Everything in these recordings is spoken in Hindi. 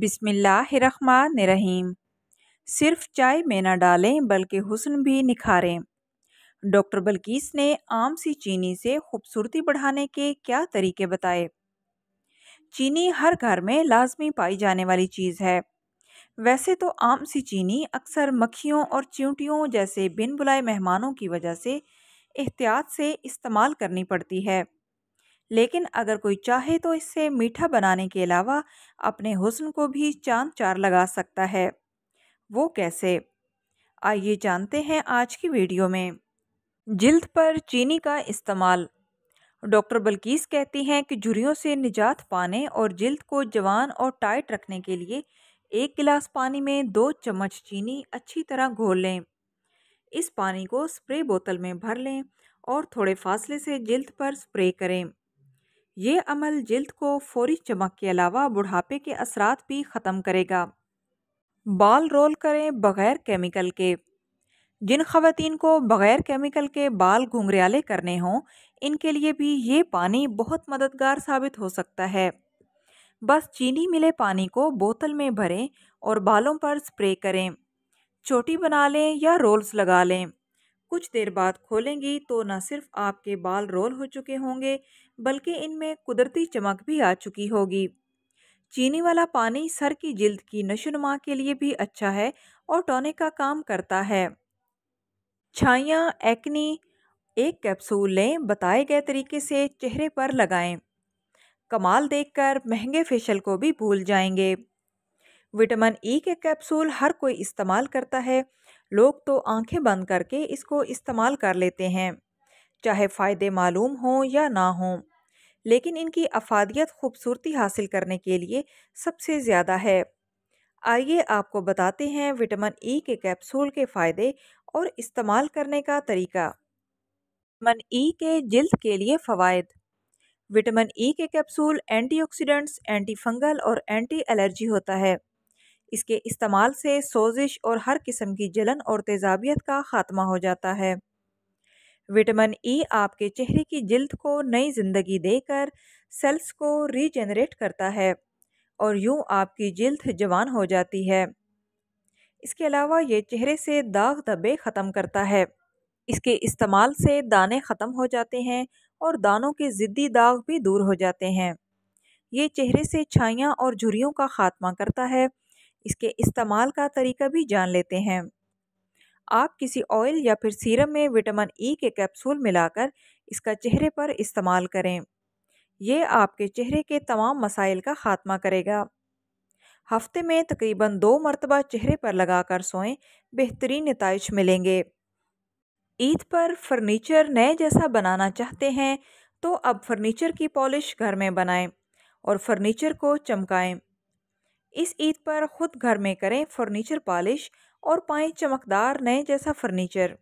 बिसमीम सिर्फ चाय में ना डालें बल्कि हुस्न भी निखारें डॉक्टर बल्कीस ने आम सी चीनी से खूबसूरती बढ़ाने के क्या तरीके बताए चीनी हर घर में लाजमी पाई जाने वाली चीज़ है वैसे तो आम सी चीनी अक्सर मक्खियों और चींटियों जैसे बिन बुलाए मेहमानों की वजह से एहतियात से इस्तेमाल करनी पड़ती है लेकिन अगर कोई चाहे तो इससे मीठा बनाने के अलावा अपने हुस्न को भी चांद चार लगा सकता है वो कैसे आइए जानते हैं आज की वीडियो में जल्द पर चीनी का इस्तेमाल डॉक्टर बल्कीस कहती हैं कि झुरियों से निजात पाने और जल्द को जवान और टाइट रखने के लिए एक गिलास पानी में दो चम्मच चीनी अच्छी तरह घोल लें इस पानी को स्प्रे बोतल में भर लें और थोड़े फासले से जल्द पर स्प्रे करें ये अमल जल्द को फौरी चमक के अलावा बुढ़ापे के असरात भी ख़त्म करेगा बाल रोल करें बग़ैर केमिकल के जिन खवतिन को बग़ैर केमिकल के बाल घुंघरेले करने हों इनके लिए भी ये पानी बहुत मददगार साबित हो सकता है बस चीनी मिले पानी को बोतल में भरें और बालों पर स्प्रे करें चोटी बना लें या रोल्स लगा लें कुछ देर बाद खोलेंगी तो न सिर्फ आपके बाल रोल हो चुके होंगे बल्कि इनमें कुदरती चमक भी आ चुकी होगी चीनी वाला पानी सर की जिल्द की नशोनुमा के लिए भी अच्छा है और टॉनिक का काम करता है छाइयाँ एक्नी एक कैप्सूल लें बताए गए तरीके से चेहरे पर लगाएं। कमाल देखकर महंगे फेशियल को भी भूल जाएंगे विटामिन ई के कैप्सूल हर कोई इस्तेमाल करता है लोग तो आंखें बंद करके इसको इस्तेमाल कर लेते हैं चाहे फ़ायदे मालूम हों या ना हों लेकिन इनकी अफादियत खूबसूरती हासिल करने के लिए सबसे ज़्यादा है आइए आपको बताते हैं विटामिन ई e के कैप्सूल के फ़ायदे और इस्तेमाल करने का तरीका विटामिन ई e के जल्द के लिए फ़वाद विटामिन ई e के कैप्सूल एंटीऑक्सीडेंट्स, एंटीफंगल और एंटी एलर्जी होता है इसके इस्तेमाल से सोजिश और हर किस्म की जलन और तेजाबियत का ख़ात्मा हो जाता है विटामिन ई आपके चेहरे की जल्द को नई ज़िंदगी देकर सेल्स को रीजनरेट करता है और यूँ आपकी जल्द जवान हो जाती है इसके अलावा ये चेहरे से दाग धब्बे ख़त्म करता है इसके इस्तेमाल से दाने ख़त्म हो जाते हैं और दानों के ज़िद्दी दाग भी दूर हो जाते हैं ये चेहरे से छाइयाँ और झुरियों का ख़ात्मा करता है इसके इस्तेमाल का तरीका भी जान लेते हैं आप किसी ऑयल या फिर सीरम में विटामिन ई e के कैप्सूल मिलाकर इसका चेहरे पर इस्तेमाल करें यह आपके चेहरे के तमाम मसाइल का ख़ात्मा करेगा हफ्ते में तकरीबन दो मरतबा चेहरे पर लगाकर सोएं बेहतरीन नतज मिलेंगे ईद पर फर्नीचर नए जैसा बनाना चाहते हैं तो अब फर्नीचर की पॉलिश घर में बनाएं और फर्नीचर को चमकाएं इस ईद पर ख़ुद घर में करें फर्नीचर पॉलिश और पाएँ चमकदार नए जैसा फर्नीचर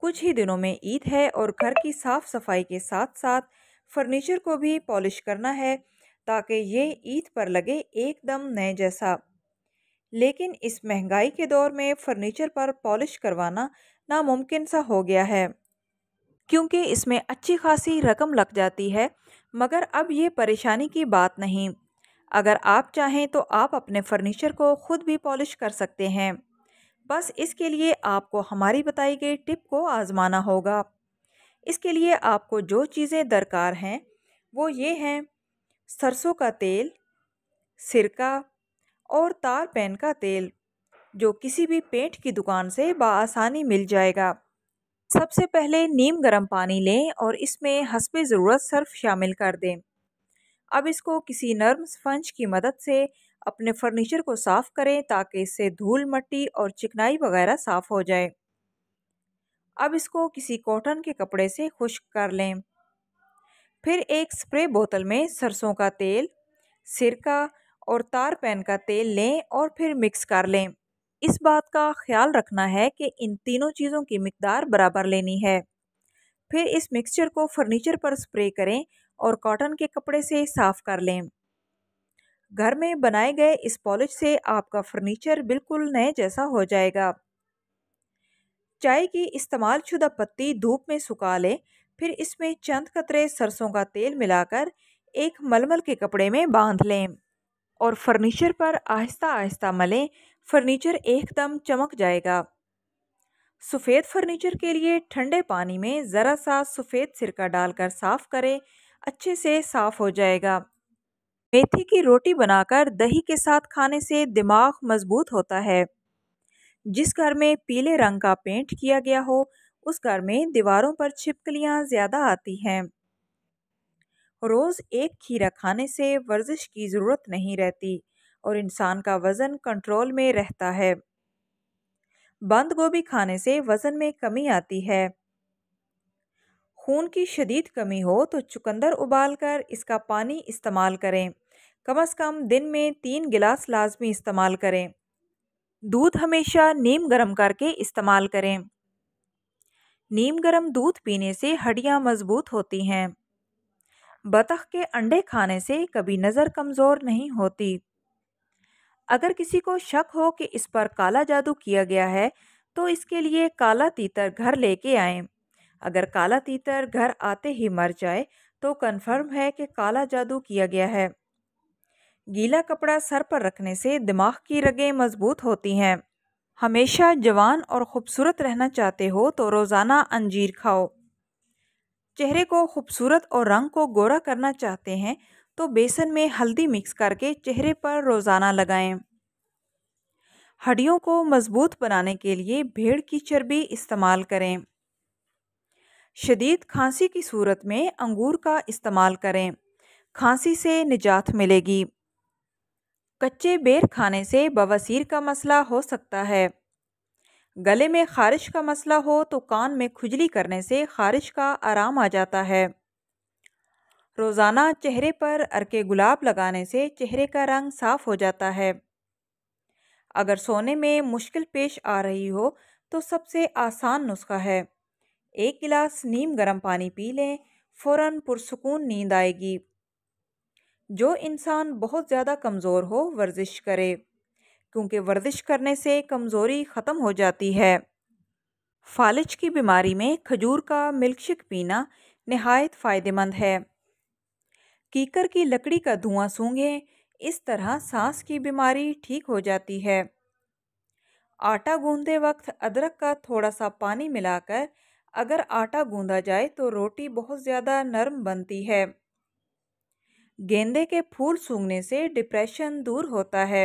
कुछ ही दिनों में ईद है और घर की साफ़ सफाई के साथ साथ फर्नीचर को भी पॉलिश करना है ताकि ये ईद पर लगे एकदम नए जैसा लेकिन इस महंगाई के दौर में फ़र्नीचर पर पॉलिश करवाना नामुमकिन सा हो गया है क्योंकि इसमें अच्छी खासी रकम लग जाती है मगर अब ये परेशानी की बात नहीं अगर आप चाहें तो आप अपने फ़र्नीचर को ख़ुद भी पॉलिश कर सकते हैं बस इसके लिए आपको हमारी बताई गई टिप को आज़माना होगा इसके लिए आपको जो चीज़ें दरकार हैं वो ये हैं सरसों का तेल सिरका और तार पैन का तेल जो किसी भी पेंट की दुकान से बसानी मिल जाएगा सबसे पहले नीम गर्म पानी लें और इसमें हसब ज़रूरत सर्फ शामिल कर दें अब इसको किसी नर्म स्पंज की मदद से अपने फर्नीचर को साफ़ करें ताकि इससे धूल मट्टी और चिकनाई वगैरह साफ़ हो जाए अब इसको किसी कॉटन के कपड़े से खुश्क कर लें फिर एक स्प्रे बोतल में सरसों का तेल सिरका और तार पैन का तेल लें और फिर मिक्स कर लें इस बात का ख्याल रखना है कि इन तीनों चीज़ों की मकदार बराबर लेनी है फिर इस मिक्सचर को फर्नीचर पर स्प्रे करें और कॉटन के कपड़े से साफ़ कर लें घर में बनाए गए इस पॉलिश से आपका फर्नीचर बिल्कुल नए जैसा हो जाएगा चाय की इस्तेमाल शुदा पत्ती धूप में सुखा लें फिर इसमें चंद कतरे सरसों का तेल मिलाकर एक मलमल के कपड़े में बांध लें और फर्नीचर पर आहिस्ता आहिस्ता मलें फर्नीचर एकदम चमक जाएगा सफ़ेद फर्नीचर के लिए ठंडे पानी में ज़रा सा सफ़ेद सिरका डालकर साफ़ करें अच्छे से साफ़ हो जाएगा मेथी की रोटी बनाकर दही के साथ खाने से दिमाग मजबूत होता है जिस घर में पीले रंग का पेंट किया गया हो उस घर में दीवारों पर छिपकलियां ज़्यादा आती हैं रोज़ एक खीरा खाने से वर्जिश की ज़रूरत नहीं रहती और इंसान का वज़न कंट्रोल में रहता है बंद गोभी खाने से वज़न में कमी आती है खून की शदीद कमी हो तो चुकंदर उबालकर इसका पानी इस्तेमाल करें कम अज़ कम दिन में तीन गिलास लाजमी इस्तेमाल करें दूध हमेशा नीम गर्म करके इस्तेमाल करें नीम गर्म दूध पीने से हड्डियाँ मजबूत होती हैं बतख के अंडे खाने से कभी नज़र कमज़ोर नहीं होती अगर किसी को शक हो कि इस पर काला जादू किया गया है तो इसके लिए काला तीतर घर लेके आएं अगर काला तीतर घर आते ही मर जाए तो कन्फर्म है कि काला जादू किया गया है गीला कपड़ा सर पर रखने से दिमाग की रगें मजबूत होती हैं हमेशा जवान और ख़ूबसूरत रहना चाहते हो तो रोज़ाना अंजीर खाओ चेहरे को खूबसूरत और रंग को गोरा करना चाहते हैं तो बेसन में हल्दी मिक्स करके चेहरे पर रोज़ाना लगाएं। हड्डियों को मजबूत बनाने के लिए भेड़ की चर्बी इस्तेमाल करें शदीद खांसी की सूरत में अंगूर का इस्तेमाल करें खांसी से निजात मिलेगी कच्चे बेर खाने से बवासीर का मसला हो सकता है गले में खारिश का मसला हो तो कान में खुजली करने से खारिश का आराम आ जाता है रोज़ाना चेहरे पर अरके गुलाब लगाने से चेहरे का रंग साफ हो जाता है अगर सोने में मुश्किल पेश आ रही हो तो सबसे आसान नुस्खा है एक गिलास नीम गर्म पानी पी लें फ़ौर पुरसकून नींद आएगी जो इंसान बहुत ज़्यादा कमज़ोर हो वर्जिश करे क्योंकि वर्जिश करने से कमज़ोरी ख़त्म हो जाती है फालिज की बीमारी में खजूर का मिल्कशेक पीना नहायत फ़ायदेमंद है कीकर की लकड़ी का धुआं सूंघें इस तरह सांस की बीमारी ठीक हो जाती है आटा गूंदते वक्त अदरक का थोड़ा सा पानी मिलाकर अगर आटा गूंदा जाए तो रोटी बहुत ज़्यादा नरम बनती है गेंदे के फूल सूंघने से डिप्रेशन दूर होता है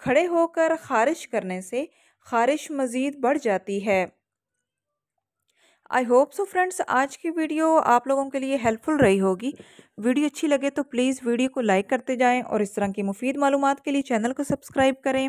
खड़े होकर खारिश करने से खारिश मज़ीद बढ़ जाती है आई होप सो फ्रेंड्स आज की वीडियो आप लोगों के लिए हेल्पफुल रही होगी वीडियो अच्छी लगे तो प्लीज़ वीडियो को लाइक करते जाएं और इस तरह की मुफीद मालूम के लिए चैनल को सब्सक्राइब करें